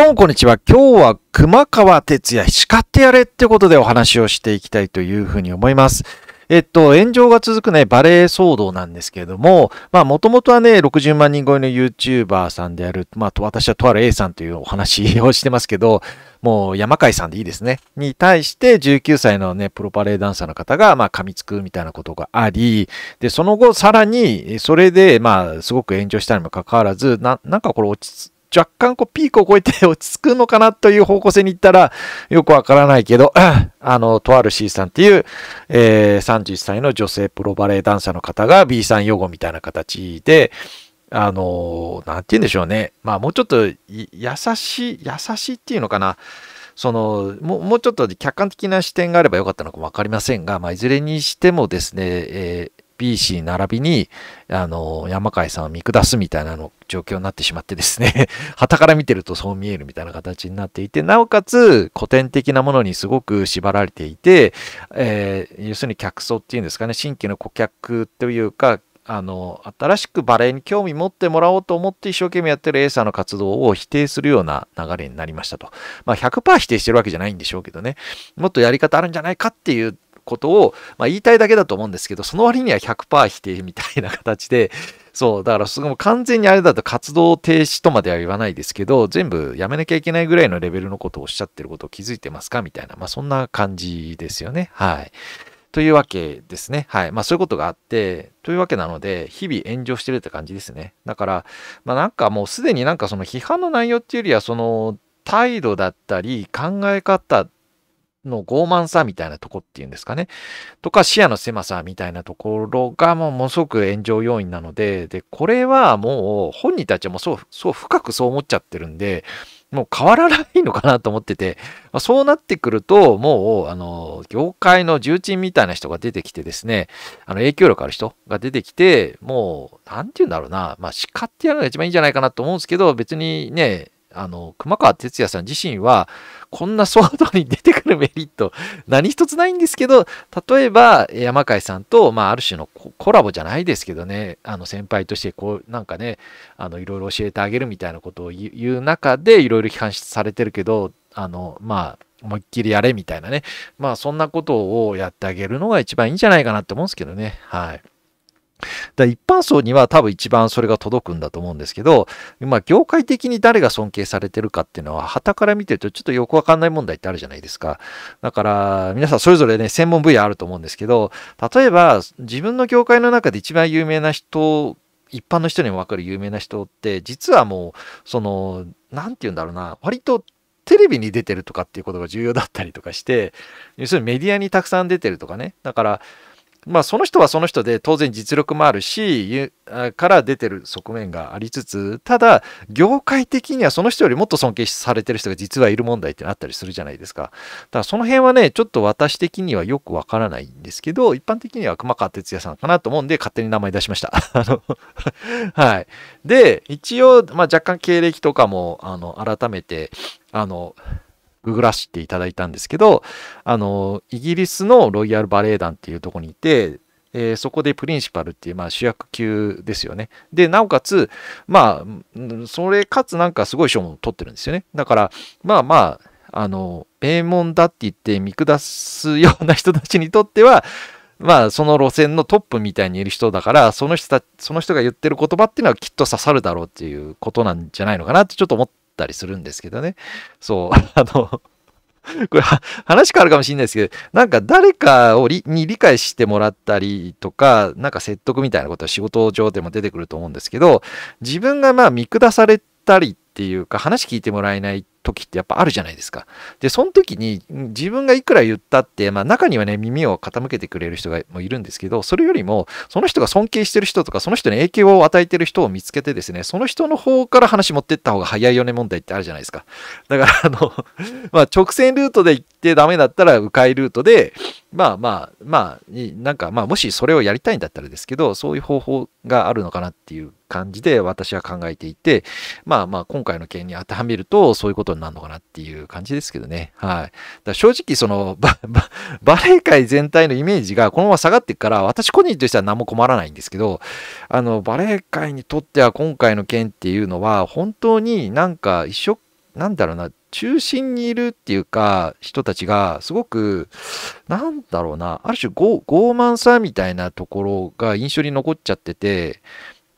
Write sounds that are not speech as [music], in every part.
どうもこんにちは。今日は熊川哲也叱ってやれってことでお話をしていきたいというふうに思います。えっと、炎上が続くね、バレエ騒動なんですけれども、まあ、もともとはね、60万人超えの YouTuber さんである、まあ、私はとある A さんというお話をしてますけど、もう、山海さんでいいですね。に対して、19歳のね、プロバレエダンサーの方が、まあ、噛みつくみたいなことがあり、で、その後、さらに、それで、まあ、すごく炎上したにもかかわらず、な、なんかこれ落ち着、若干こうピークを超えて落ち着くのかなという方向性に行ったらよくわからないけど、[clears throat] あの、とある C さんっていう、えー、3 0歳の女性プロバレエダンサーの方が B さん予後みたいな形で、あの、なんて言うんでしょうね。まあもうちょっと優しい、優しいっていうのかな。そのももうちょっと客観的な視点があればよかったのかも分かりませんが、まあ、いずれにしてもですね、え PC 並びに、あの、山海さんを見下すみたいなの状況になってしまってですね、[laughs] 旗から見てるとそう見えるみたいな形になっていて、なおかつ古典的なものにすごく縛られていて、えー、要するに客層っていうんですかね、新規の顧客というか、あの、新しくバレエに興味持ってもらおうと思って一生懸命やってる A さんの活動を否定するような流れになりましたと。まあ100%否定してるわけじゃないんでしょうけどね、もっとやり方あるんじゃないかっていうことを、まあ、言いたいだけだと思うんですけど、その割には100%否定みたいな形で、そう、だからそも完全にあれだと活動停止とまでは言わないですけど、全部やめなきゃいけないぐらいのレベルのことをおっしゃってることを気づいてますかみたいな、まあそんな感じですよね。はい。というわけですね。はい。まあそういうことがあって、というわけなので、日々炎上してるって感じですね。だから、まあなんかもうすでになんかその批判の内容っていうよりは、その態度だったり考え方の傲慢さみたいなとこっていうんですかね。とか視野の狭さみたいなところがもうものすごく炎上要因なので、で、これはもう本人たちもそう、そう深くそう思っちゃってるんで、もう変わらないのかなと思ってて、まあ、そうなってくると、もう、あの、業界の重鎮みたいな人が出てきてですね、あの、影響力ある人が出てきて、もう、なんて言うんだろうな、まあ、叱ってやるのが一番いいんじゃないかなと思うんですけど、別にね、あの、熊川哲也さん自身は、こんなソードに出てくるメリット、何一つないんですけど、例えば、山海さんと、まあ、ある種のコラボじゃないですけどね、あの、先輩として、こう、なんかね、あの、いろいろ教えてあげるみたいなことを言う中で、いろいろ批判されてるけど、あの、まあ、思いっきりやれみたいなね。まあ、そんなことをやってあげるのが一番いいんじゃないかなって思うんですけどね。はい。だ一般層には多分一番それが届くんだと思うんですけど、まあ、業界的に誰が尊敬されてるかっていうのは、旗から見てるとちょっとよくわかんない問題ってあるじゃないですか。だから、皆さんそれぞれね、専門分野あると思うんですけど、例えば、自分の業界の中で一番有名な人、一般の人にもわかる有名な人って、実はもう、その、何て言うんだろうな、割とテレビに出てるとかっていうことが重要だったりとかして、要するにメディアにたくさん出てるとかね。だから、まあ、その人はその人で当然実力もあるしから出てる側面がありつつただ業界的にはその人よりもっと尊敬されてる人が実はいる問題ってなったりするじゃないですかだからその辺はねちょっと私的にはよくわからないんですけど一般的には熊川哲也さんかなと思うんで勝手に名前出しました [laughs] あの [laughs] はいで一応、まあ、若干経歴とかもあの改めてあのググらせていただいたんですけど、あの、イギリスのロイヤルバレエ団っていうとこにいて、えー、そこでプリンシパルっていう、まあ、主役級ですよね。で、なおかつ、まあ、それかつなんかすごい賞も取ってるんですよね。だから、まあまあ、あの、名門だって言って見下すような人たちにとっては、まあ、その路線のトップみたいにいる人だから、その人た、その人が言ってる言葉っていうのはきっと刺さるだろうっていうことなんじゃないのかなってちょっと思ったりするんですけどね。そう、[laughs] あのこれ話変わるかもしれないですけど、なんか誰かをに理解してもらったりとか、なんか説得みたいなことは仕事上でも出てくると思うんですけど、自分がまあ見下されたりっていうか、話聞いてもらえないって時ってやっぱあるじゃないですか。で、その時に自分がいくら言ったって、まあ中にはね、耳を傾けてくれる人がもいるんですけど、それよりも、その人が尊敬してる人とか、その人に影響を与えてる人を見つけてですね、その人の方から話持ってった方が早いよね問題ってあるじゃないですか。だから、あの [laughs] まあ直線ルートで行ってダメだったら迂回ルートで、まあまあまあなんかまあもしそれをやりたいんだったらですけどそういう方法があるのかなっていう感じで私は考えていてまあまあ今回の件に当てはめるとそういうことになるのかなっていう感じですけどねはいだ正直その [laughs] バレエ界全体のイメージがこのまま下がっていくから私個人としては何も困らないんですけどあのバレエ界にとっては今回の件っていうのは本当になんか一緒、なんだろうな中心にいるっていうか、人たちが、すごく、なんだろうな、ある種傲慢さみたいなところが印象に残っちゃってて、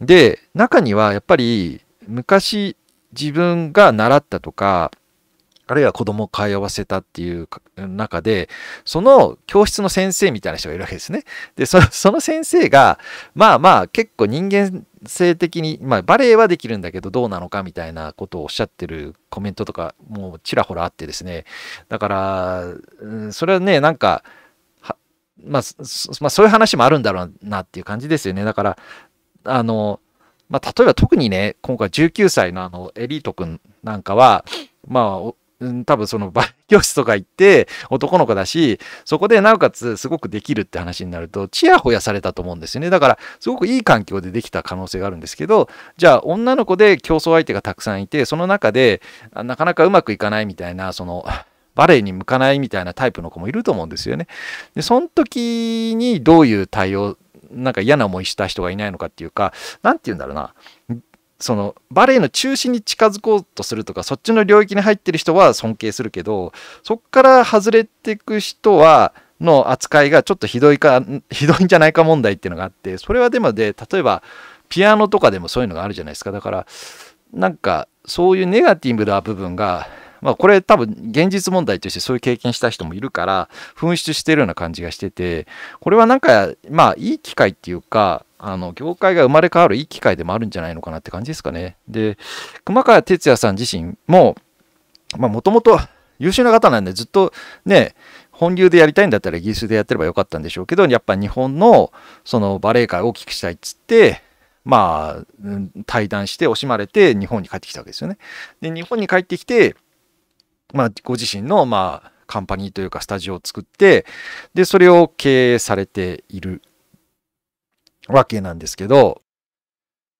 で、中にはやっぱり昔自分が習ったとか、あるいは子供を通わせたっていう中で、その教室の先生みたいな人がいるわけですね。で、そ [laughs] の先生が、まあまあ結構人間性的に、まあ、バレエはできるんだけどどうなのかみたいなことをおっしゃってるコメントとかもうちらほらあってですね。だから、うん、それはね、なんか、まあ、まあ、そういう話もあるんだろうなっていう感じですよね。だから、あの、まあ、例えば特にね、今回19歳のあのエリート君なんかは、まあ、うん、多分そのバレエ教室とか行って男の子だし、そこでなおかつすごくできるって話になると、ちやほやされたと思うんですよね。だから、すごくいい環境でできた可能性があるんですけど、じゃあ女の子で競争相手がたくさんいて、その中でなかなかうまくいかないみたいな、その、バレエに向かないみたいなタイプの子もいると思うんですよね。で、その時にどういう対応、なんか嫌な思いした人がいないのかっていうか、何て言うんだろうな。そのバレエの中心に近づこうとするとかそっちの領域に入ってる人は尊敬するけどそっから外れていく人はの扱いがちょっとひどいか [laughs] ひどいんじゃないか問題っていうのがあってそれはでもで例えばピアノとかでもそういうのがあるじゃないですかだからなんかそういうネガティブな部分がまあ、これ多分現実問題としてそういう経験した人もいるから紛失してるような感じがしててこれはなんかまあいい機会っていうかあの業界が生まれ変わるいい機会でもあるんじゃないのかなって感じですかね。で熊川哲也さん自身ももともと優秀な方なんでずっとね本流でやりたいんだったらイギリスでやってればよかったんでしょうけどやっぱ日本のそのバレエ界を大きくしたいっつってまあ、対談して惜しまれて日本に帰ってきたわけですよね。で、日本に帰ってきて、まあ、ご自身の、まあ、カンパニーというかスタジオを作って、で、それを経営されているわけなんですけど、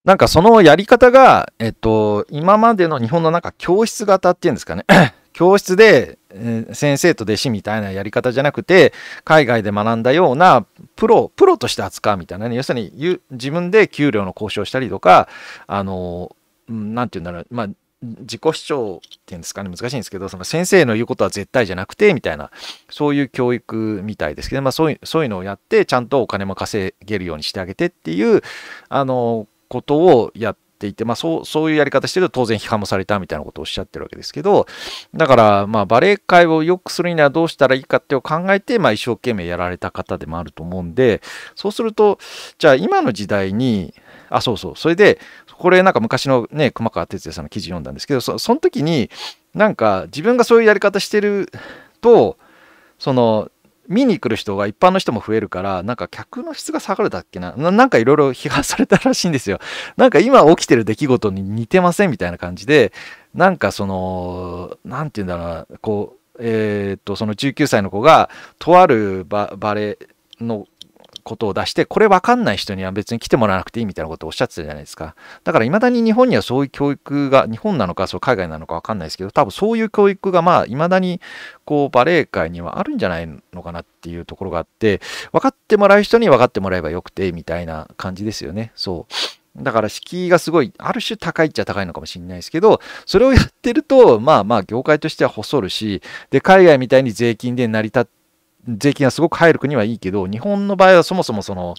なんかそのやり方が、えっと、今までの日本のなんか教室型っていうんですかね。[clears throat] 教室で、え先生と弟子みたいなやり方じゃなくて、海外で学んだようなプロ、プロとして扱うみたいなね。要するに、自分で給料の交渉したりとか、あの、何て言うんだろう、まあ、自己主張っていうんですかね難しいんですけどその先生の言うことは絶対じゃなくてみたいなそういう教育みたいですけど、まあ、そういうそういうのをやってちゃんとお金も稼げるようにしてあげてっていうあのことをやっていて、まあ、そうそういうやり方してると当然批判もされたみたいなことをおっしゃってるわけですけどだからまあバレエ界を良くするにはどうしたらいいかってを考えて、まあ、一生懸命やられた方でもあると思うんでそうするとじゃあ今の時代にあ、そうそう。それで、これなんか昔のね、熊川哲也さんの記事読んだんですけど、そその時に、なんか自分がそういうやり方してると、その、見に来る人が一般の人も増えるから、なんか客の質が下がるだっけな、なんかいろいろ批判されたらしいんですよ。なんか今起きてる出来事に似てませんみたいな感じで、なんかその、何て言うんだろうな、こう、えー、っと、その19歳の子が、とあるバレエのことを出して、これわかんない人には別に来てもらわなくていいみたいなことをおっしゃってたじゃないですか。だから未だに日本にはそういう教育が、日本なのかそう海外なのかわかんないですけど、多分そういう教育がまあ未だにこうバレエ界にはあるんじゃないのかなっていうところがあって、分かってもらう人に分かってもらえばよくてみたいな感じですよね。そう。だから敷居がすごい、ある種高いっちゃ高いのかもしれないですけど、それをやってると、まあまあ業界としては細るし、で、海外みたいに税金で成り立って、税金がすごく入る国はいいけど日本の場合はそもそもその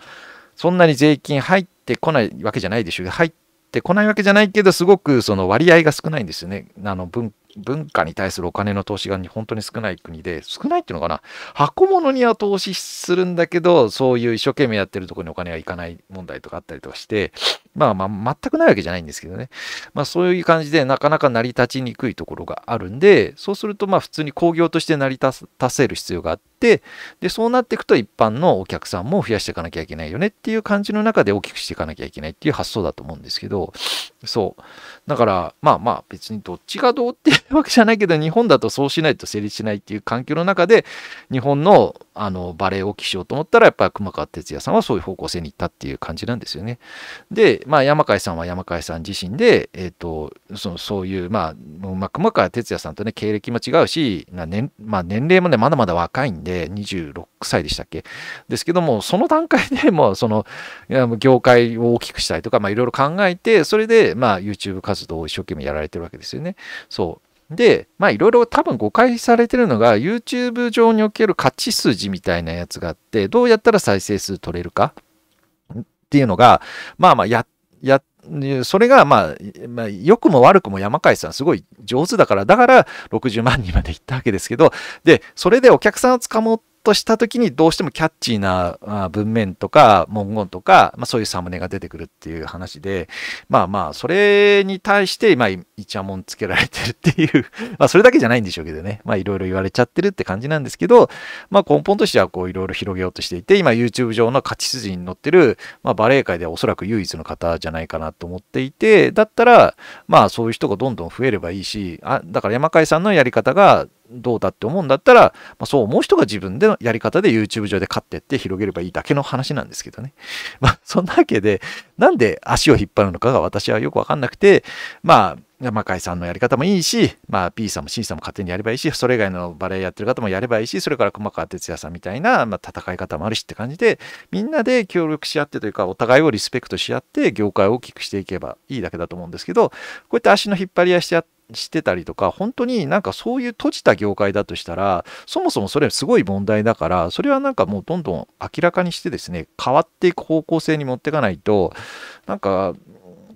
そんなに税金入ってこないわけじゃないでしょ入ってこないわけじゃないけどすごくその割合が少ないんですよねあの文文化に対するお金の投資が本当に少ない国で少ないっていうのかな箱物には投資するんだけどそういう一生懸命やってるとこにお金がいかない問題とかあったりとかしてまあ、まあ、全くないわけじゃないんですけどね。まあ、そういう感じで、なかなか成り立ちにくいところがあるんで、そうすると、まあ、普通に工業として成り立たせる必要があって、で、そうなっていくと一般のお客さんも増やしていかなきゃいけないよねっていう感じの中で大きくしていかなきゃいけないっていう発想だと思うんですけど、そう。だから、まあまあ、別にどっちがどうっていうわけじゃないけど、日本だとそうしないと成立しないっていう環境の中で、日本の、あの、バレエを大きくしようと思ったら、やっぱり熊川哲也さんはそういう方向性に行ったっていう感じなんですよね。で、まあ、山海さんは山海さん自身で、えーと、そのそういう、まあ、熊川哲也さんとね、経歴も違うし、年まあ、年齢もね、まだまだ若いんで、26歳でしたっけですけども、その段階で [laughs] もう、その、業界を大きくしたりとか、まあ、いろいろ考えて、それで、まあ、YouTube 活動を一生懸命やられてるわけですよね。そう。で、まあいろいろ多分誤解されてるのが YouTube 上における値数筋みたいなやつがあって、どうやったら再生数取れるかっていうのが、まあまあや、や、それが、まあ、まあ、良くも悪くも山海さんすごい上手だから、だから60万人まで行ったわけですけど、で、それでお客さんを捕まって、とした時にどうしてもキャッチーな文面とか文言とか、まあ、そういうサムネが出てくるっていう話で、まあまあ、それに対して、まあ、イチャモンつけられてるっていう [laughs] まあ、それだけじゃないんでしょうけどね、まあ、いろいろ言われちゃってるって感じなんですけど、まあ、根本としては、こう、いろいろ広げようとしていて、今、YouTube 上の勝ち筋に乗ってる、まあ、バレエ界ではおそらく唯一の方じゃないかなと思っていて、だったら、まあ、そういう人がどんどん増えればいいし、あだから山海さんのやり方が、どうだって思うんだったら、まあ、そう思う人が自分でのやり方で YouTube 上で買ってって広げればいいだけの話なんですけどね。まあそんなわけで、なんで足を引っ張るのかが私はよくわかんなくて、まあ魔界さんのやり方もいいし、まあ、P さんも C さんも勝手にやればいいし、それ以外のバレエやってる方もやればいいし、それから熊川哲也さんみたいな、まあ、戦い方もあるしって感じで、みんなで協力し合ってというか、お互いをリスペクトし合って、業界を大きくしていけばいいだけだと思うんですけど、こうやって足の引っ張り合いしてて、してたりとか本当になんかそういう閉じた業界だとしたらそもそもそれすごい問題だからそれはなんかもうどんどん明らかにしてですね変わっていく方向性に持っていかないとなんか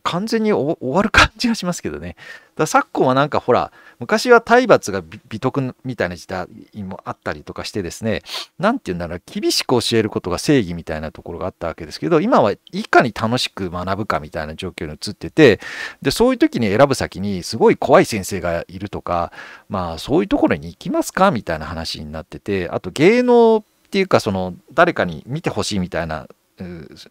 完全に終わる感じがしますけどね。だ昨今はなんかほら、昔は体罰が美徳みたいな時代もあったりとかしてですね、何て言うんだろう、厳しく教えることが正義みたいなところがあったわけですけど、今はいかに楽しく学ぶかみたいな状況に移ってて、で、そういう時に選ぶ先にすごい怖い先生がいるとか、まあそういうところに行きますかみたいな話になってて、あと芸能っていうかその誰かに見てほしいみたいな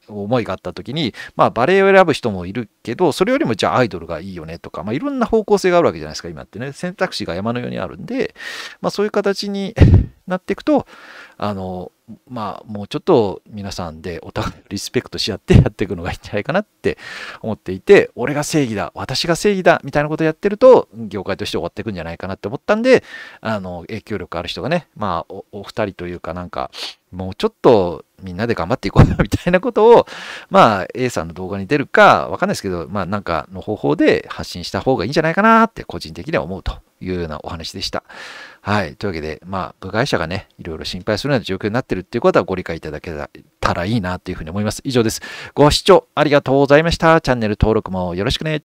思いがあった時に、まあ、バレエを選ぶ人もいるけどそれよりもじゃあアイドルがいいよねとか、まあ、いろんな方向性があるわけじゃないですか今ってね選択肢が山のようにあるんで、まあ、そういう形に [laughs] なっていくとあの、まあ、もうちょっと皆さんでお互いリスペクトし合って [laughs] やっていくのがいいんじゃないかなって思っていて俺が正義だ私が正義だみたいなことをやってると業界として終わっていくんじゃないかなって思ったんであの影響力ある人がね、まあ、おお二人というかなんかもうちょっとみんなで頑張っていこうよみたいなことを、[laughs] まあ、A さんの動画に出るか、わかんないですけど、まあ、なんかの方法で発信した方がいいんじゃないかなって、個人的には思うというようなお話でした。はい。というわけで、まあ、部外者がね、いろいろ心配するような状況になってるっていうことはご理解いただけたらいいなというふうに思います。以上です。ご視聴ありがとうございました。チャンネル登録もよろしくね。